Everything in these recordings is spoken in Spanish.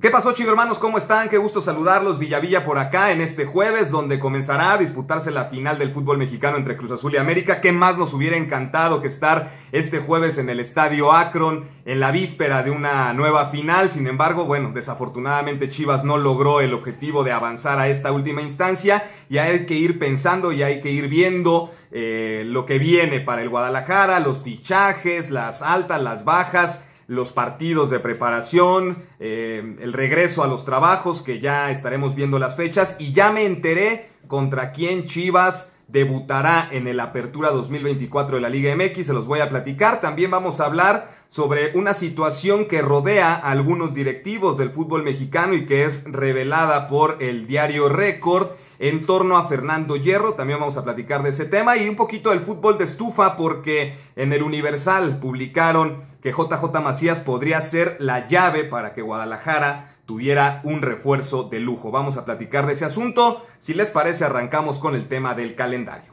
¿Qué pasó, chivo hermanos? ¿Cómo están? Qué gusto saludarlos. Villavilla por acá en este jueves, donde comenzará a disputarse la final del fútbol mexicano entre Cruz Azul y América. ¿Qué más nos hubiera encantado que estar este jueves en el estadio Akron, en la víspera de una nueva final? Sin embargo, bueno, desafortunadamente Chivas no logró el objetivo de avanzar a esta última instancia y hay que ir pensando y hay que ir viendo eh, lo que viene para el Guadalajara, los fichajes, las altas, las bajas los partidos de preparación, eh, el regreso a los trabajos, que ya estaremos viendo las fechas, y ya me enteré contra quién Chivas debutará en el Apertura 2024 de la Liga MX, se los voy a platicar. También vamos a hablar sobre una situación que rodea a algunos directivos del fútbol mexicano y que es revelada por el diario Récord en torno a Fernando Hierro. También vamos a platicar de ese tema y un poquito del fútbol de estufa porque en el Universal publicaron que JJ Macías podría ser la llave para que Guadalajara tuviera un refuerzo de lujo. Vamos a platicar de ese asunto. Si les parece, arrancamos con el tema del calendario.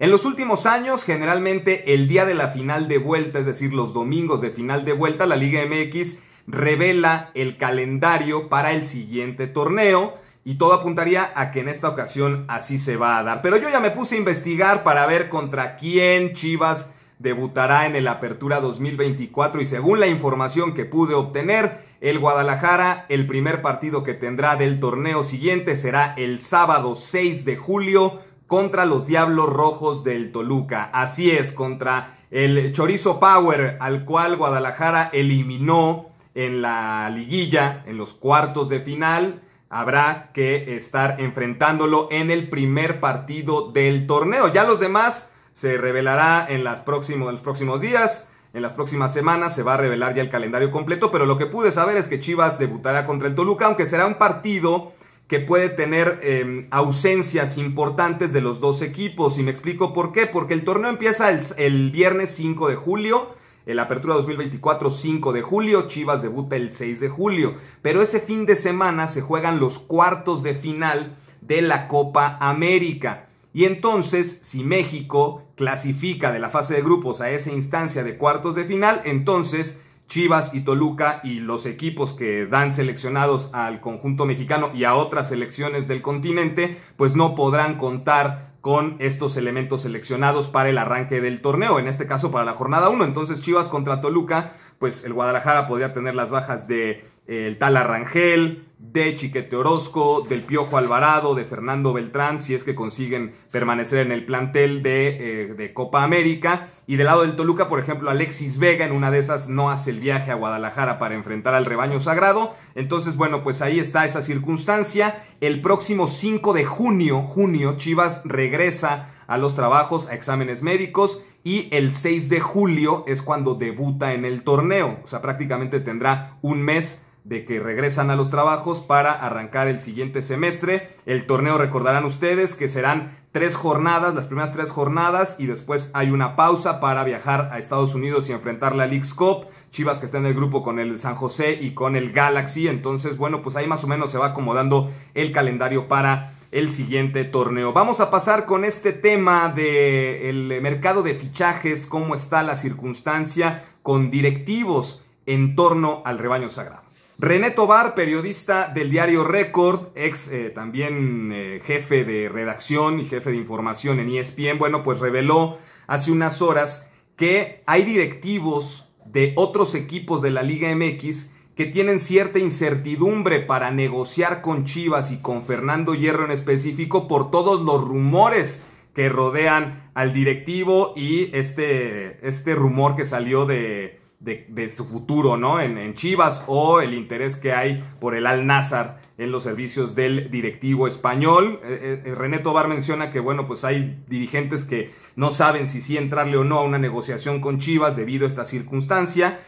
En los últimos años, generalmente el día de la final de vuelta, es decir, los domingos de final de vuelta, la Liga MX revela el calendario para el siguiente torneo y todo apuntaría a que en esta ocasión así se va a dar. Pero yo ya me puse a investigar para ver contra quién Chivas debutará en el Apertura 2024 y según la información que pude obtener, el Guadalajara, el primer partido que tendrá del torneo siguiente será el sábado 6 de julio contra los Diablos Rojos del Toluca. Así es, contra el Chorizo Power, al cual Guadalajara eliminó en la liguilla, en los cuartos de final. Habrá que estar enfrentándolo en el primer partido del torneo. Ya los demás se revelará en, las los próximos días. En las próximas semanas se va a revelar ya el calendario completo, pero lo que pude saber es que Chivas debutará contra el Toluca, aunque será un partido que puede tener em, ausencias importantes de los dos equipos. Y me explico por qué. Porque el torneo empieza el, el viernes 5 de julio. El Apertura 2024 5 de julio, Chivas debuta el 6 de julio, pero ese fin de semana se juegan los cuartos de final de la Copa América. Y entonces, si México clasifica de la fase de grupos a esa instancia de cuartos de final, entonces Chivas y Toluca y los equipos que dan seleccionados al conjunto mexicano y a otras selecciones del continente, pues no podrán contar con estos elementos seleccionados para el arranque del torneo, en este caso para la jornada 1. Entonces Chivas contra Toluca, pues el Guadalajara podría tener las bajas de eh, el tal Arrangel, de Chiquete Orozco, del Piojo Alvarado, de Fernando Beltrán, si es que consiguen permanecer en el plantel eh, de, Copa América. Y del lado del Toluca, por ejemplo, Alexis Vega en una de esas no hace el viaje a Guadalajara para enfrentar al rebaño sagrado. Entonces, bueno, pues ahí está esa circunstancia. El próximo 5 de junio, junio, Chivas regresa a los trabajos, a exámenes médicos y el 6 de julio es cuando debuta en el torneo. O sea, prácticamente tendrá un mes de que regresan a los trabajos para arrancar el siguiente semestre. El torneo, recordarán ustedes, que serán tres jornadas, las primeras tres jornadas, y después hay una pausa para viajar a Estados Unidos y enfrentar la League's Cup. Chivas que está en el grupo con el San José y con el Galaxy. Entonces, bueno, pues ahí más o menos se va acomodando el calendario para el siguiente torneo. Vamos a pasar con este tema del mercado de fichajes, cómo está la circunstancia con directivos en torno al rebaño sagrado. René Tobar, periodista del diario Record, ex eh, también eh, jefe de redacción y jefe de información en ESPN, bueno, pues reveló hace unas horas que hay directivos de otros equipos de la Liga MX que tienen cierta incertidumbre para negociar con Chivas y con Fernando Hierro en específico por todos los rumores que rodean al directivo y este, este rumor que salió de, de, su futuro, ¿no? En, en, Chivas o el interés que hay por el Al Nazar en los servicios del directivo español. Eh, eh, eh, René Tobar menciona que, bueno, pues hay dirigentes que no saben si sí entrarle o no a una negociación con Chivas debido a esta circunstancia.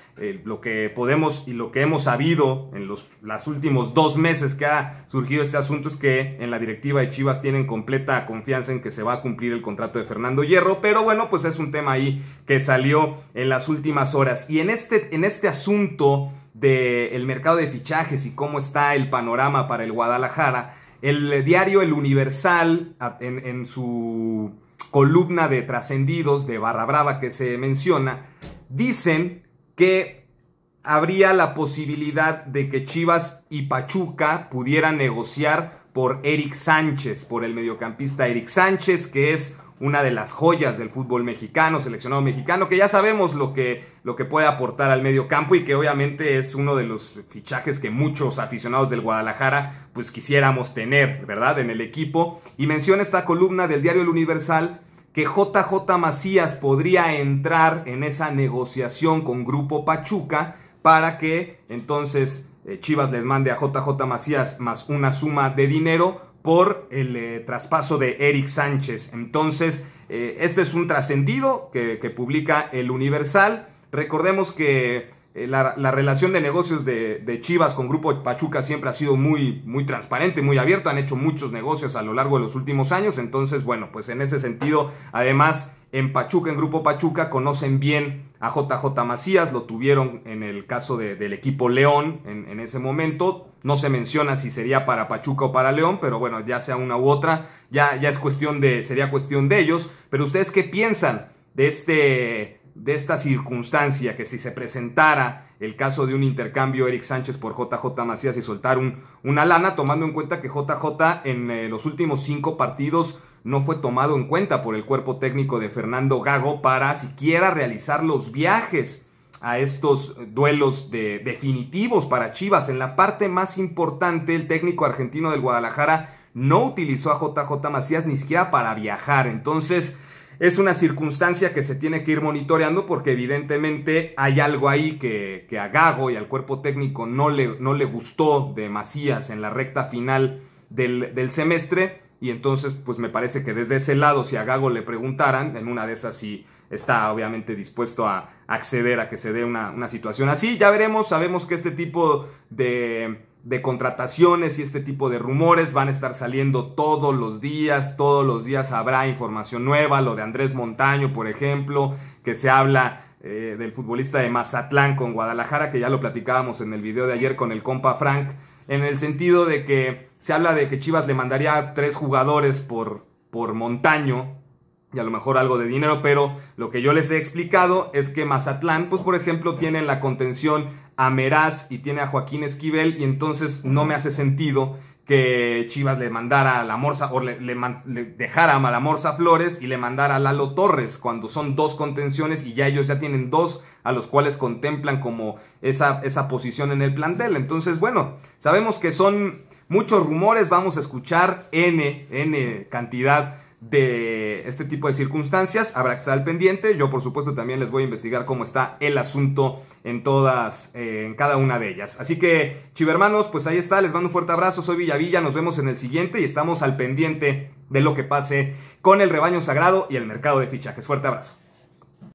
lo que podemos y lo que hemos sabido en los las últimos dos meses que ha surgido este asunto es que en la directiva de Chivas tienen completa confianza en que se va a cumplir el contrato de Fernando Hierro, pero bueno, pues es un tema ahí que salió en las últimas horas. Y en este, en este asunto del mercado de fichajes y cómo está el panorama para el Guadalajara, el diario El Universal, en, en su columna de trascendidos de Barra Brava que se menciona, dicen que habría la posibilidad de que Chivas y Pachuca pudieran negociar por Eric Sánchez, por el mediocampista Eric Sánchez, que es una de las joyas del fútbol mexicano, seleccionado mexicano, que ya sabemos lo que, lo que puede aportar al medio campo y que obviamente es uno de los fichajes que muchos aficionados del Guadalajara pues quisiéramos tener, ¿verdad? En el equipo. Y menciona esta columna del diario El Universal que JJ Macías podría entrar en esa negociación con Grupo Pachuca para que entonces eh, Chivas les mande a JJ Macías más una suma de dinero por el eh, traspaso de Eric Sánchez. Entonces, eh, este es un trascendido que, publica el Universal. Recordemos que eh, la, relación de negocios de, Chivas con Grupo Pachuca siempre ha sido muy, muy transparente, muy abierto. Han hecho muchos negocios a lo largo de los últimos años. Entonces, bueno, pues en ese sentido, además, en Pachuca, en Grupo Pachuca, conocen bien a JJ Macías. Lo tuvieron en el caso del equipo León en, en ese momento no se menciona si sería para Pachuca o para León, pero bueno, ya sea una u otra, ya, ya es cuestión de, sería cuestión de ellos. Pero ustedes qué piensan de, este, de esta circunstancia, que si se presentara el caso de un intercambio Eric Sánchez por JJ Macías y soltar una lana, tomando en cuenta que JJ en eh, los últimos cinco partidos no fue tomado en cuenta por el cuerpo técnico de Fernando Gago para siquiera realizar los viajes a estos duelos definitivos para Chivas. En la parte más importante, el técnico argentino del Guadalajara no utilizó a JJ Macías ni siquiera para viajar. Entonces, es una circunstancia que se tiene que ir monitoreando porque evidentemente hay algo ahí que, a Gago y al cuerpo técnico no le, no le, gustó de Macías en la recta final del semestre y entonces, pues me parece que desde ese lado, si a Gago le preguntaran, en una de esas sí está obviamente dispuesto a acceder a que se dé una, situación así. Ya veremos, sabemos que este tipo de, contrataciones y este tipo de rumores van a estar saliendo todos los días, todos los días habrá información nueva, lo de Andrés Montaño, por ejemplo, que se habla eh, del futbolista de Mazatlán con Guadalajara, que ya lo platicábamos en el video de ayer con el compa Frank, en el sentido de que se habla de que Chivas le mandaría tres jugadores por, por montaño y a lo mejor algo de dinero, pero lo que yo les he explicado es que Mazatlán, pues por ejemplo, tiene la contención a Meraz y tiene a Joaquín Esquivel y entonces no me hace sentido que Chivas le mandara a la Morsa, o le, dejara a Malamorza Flores y le mandara a Lalo Torres, cuando son dos contenciones y ya ellos ya tienen dos a los cuales contemplan como esa, esa posición en el plantel. Entonces, bueno, sabemos que son muchos rumores, vamos a escuchar N, N cantidad de este tipo de circunstancias. Habrá que estar al pendiente. Yo, por supuesto, también les voy a investigar cómo está el asunto en todas, eh, en cada una de ellas. Así que, chivermanos, pues ahí está. Les mando un fuerte abrazo. Soy Villavilla. Nos vemos en el siguiente y estamos al pendiente de lo que pase con el rebaño sagrado y el mercado de fichajes. Fuerte abrazo.